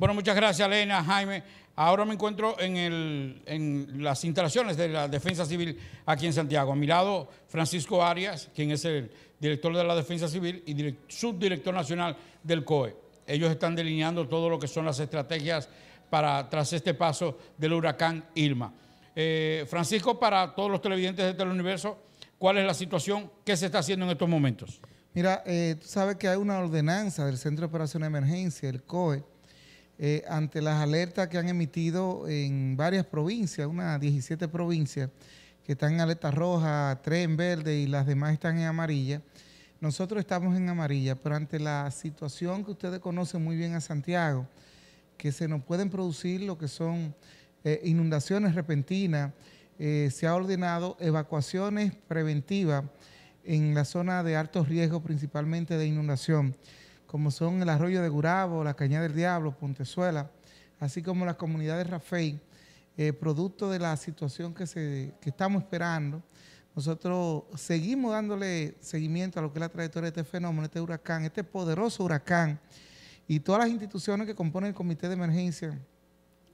Bueno, muchas gracias, Elena, Jaime. Ahora me encuentro en, las instalaciones de la Defensa Civil aquí en Santiago. A mi lado, Francisco Arias, quien es el director de la Defensa Civil y subdirector nacional del COE. Ellos están delineando todo lo que son las estrategias para tras este paso del huracán Irma. Eh, Francisco, para todos los televidentes de Teleuniverso, ¿cuál es la situación? ¿Qué se está haciendo en estos momentos? Mira, eh, tú sabes que hay una ordenanza del Centro de Operación de Emergencia, el COE, eh, ante las alertas que han emitido en varias provincias, unas 17 provincias que están en alerta roja, tres en verde y las demás están en amarilla. Nosotros estamos en amarilla, pero ante la situación que ustedes conocen muy bien a Santiago, que se nos pueden producir lo que son eh, inundaciones repentinas, eh, se ha ordenado evacuaciones preventivas en la zona de alto riesgo, principalmente de inundación como son el Arroyo de Gurabo, la Caña del Diablo, Pontezuela, así como las comunidades Rafey, eh, producto de la situación que, se, que estamos esperando. Nosotros seguimos dándole seguimiento a lo que es la trayectoria de este fenómeno, este huracán, este poderoso huracán, y todas las instituciones que componen el Comité de Emergencia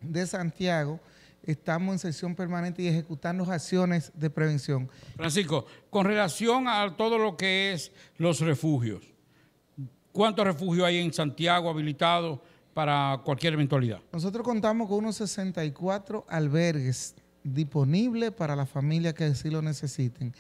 de Santiago, estamos en sesión permanente y ejecutando acciones de prevención. Francisco, con relación a todo lo que es los refugios, ¿Cuántos refugios hay en Santiago habilitados para cualquier eventualidad? Nosotros contamos con unos 64 albergues disponibles para las familias que así lo necesiten.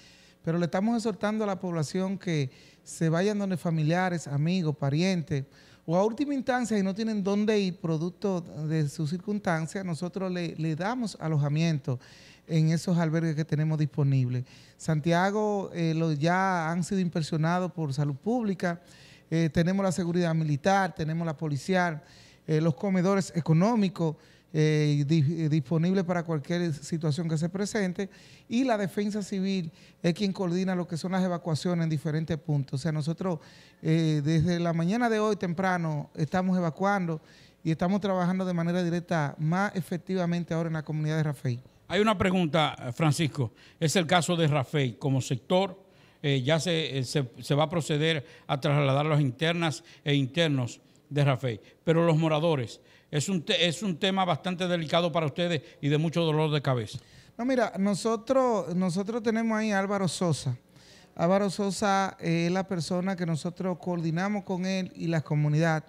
Pero le estamos exhortando a la población que se vayan donde familiares, amigos, parientes o a última instancia y no tienen dónde ir producto de sus circunstancias, nosotros le, damos alojamiento en esos albergues que tenemos disponibles. Santiago eh, ya han sido impresionados por salud pública. Eh, tenemos la seguridad militar, tenemos la policial, eh, los comedores económicos eh, disponibles para cualquier situación que se presente y la defensa civil es quien coordina lo que son las evacuaciones en diferentes puntos. O sea, nosotros desde la mañana de hoy temprano estamos evacuando y estamos trabajando de manera directa más efectivamente ahora en la comunidad de Rafael. Hay una pregunta, Francisco. Es el caso de Rafael como sector eh, ya eh, se, va a proceder a trasladar las los internas e internos de Rafael. Pero los moradores, es un, es un tema bastante delicado para ustedes y de mucho dolor de cabeza. No, mira, nosotros, nosotros tenemos ahí a Álvaro Sosa. Álvaro Sosa es la persona que nosotros coordinamos con él y la comunidad.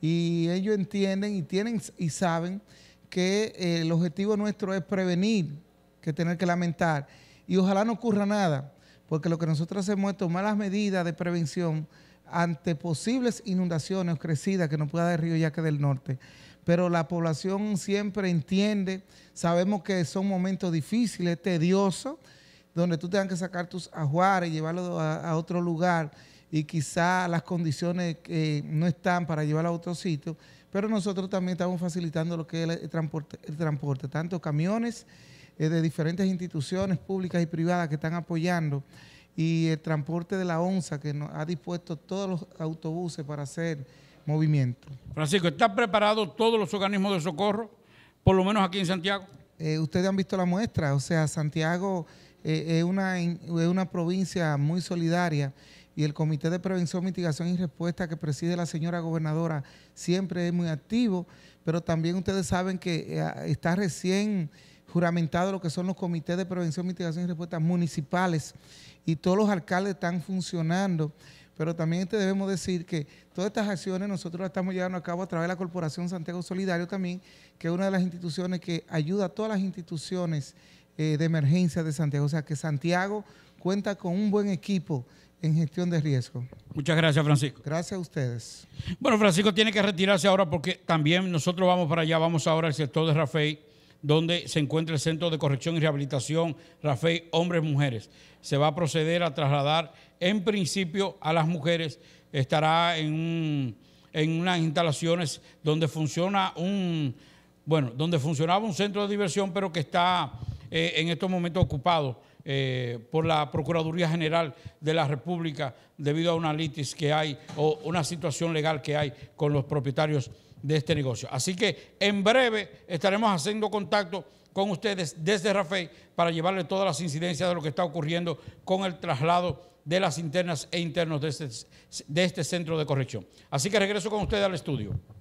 Y ellos entienden y tienen y saben que eh, el objetivo nuestro es prevenir, que tener que lamentar. Y ojalá no ocurra nada porque lo que nosotros hacemos es tomar las medidas de prevención ante posibles inundaciones o crecidas que nos pueda dar el Río Yaque del Norte. Pero la población siempre entiende, sabemos que son momentos difíciles, tediosos, donde tú tengas que sacar tus ajuares, llevarlos a, a otro lugar y quizá las condiciones no están para llevarlo a otro sitio, pero nosotros también estamos facilitando lo que es el transporte tanto camiones eh, de diferentes instituciones públicas y privadas que están apoyando y el transporte de la ONSA que nos ha dispuesto todos los autobuses para hacer movimiento. Francisco, ¿están preparados todos los organismos de socorro, por lo menos aquí en Santiago? Eh, ustedes han visto la muestra, o sea, Santiago eh, es, una, es una provincia muy solidaria y el Comité de Prevención, Mitigación y Respuesta que preside la señora gobernadora siempre es muy activo, pero también ustedes saben que está recién juramentado lo que son los comités de prevención, mitigación y respuesta municipales y todos los alcaldes están funcionando. Pero también te debemos decir que todas estas acciones nosotros las estamos llevando a cabo a través de la Corporación Santiago Solidario también, que es una de las instituciones que ayuda a todas las instituciones eh, de emergencia de Santiago. O sea que Santiago cuenta con un buen equipo en gestión de riesgo. Muchas gracias, Francisco. Gracias a ustedes. Bueno, Francisco tiene que retirarse ahora porque también nosotros vamos para allá, vamos ahora al sector de Rafael donde se encuentra el Centro de Corrección y Rehabilitación Rafael Hombres Mujeres. Se va a proceder a trasladar en principio a las mujeres, estará en, unas instalaciones donde funciona un, bueno, donde funcionaba un centro de diversión, pero que está eh, en estos momentos ocupado eh, por la Procuraduría General de la República debido a una litis que hay o una situación legal que hay con los propietarios de este negocio. Así que en breve estaremos haciendo contacto con ustedes desde Rafael para llevarle todas las incidencias de lo que está ocurriendo con el traslado de las internas e internos de este, de este centro de corrección. Así que regreso con ustedes al estudio.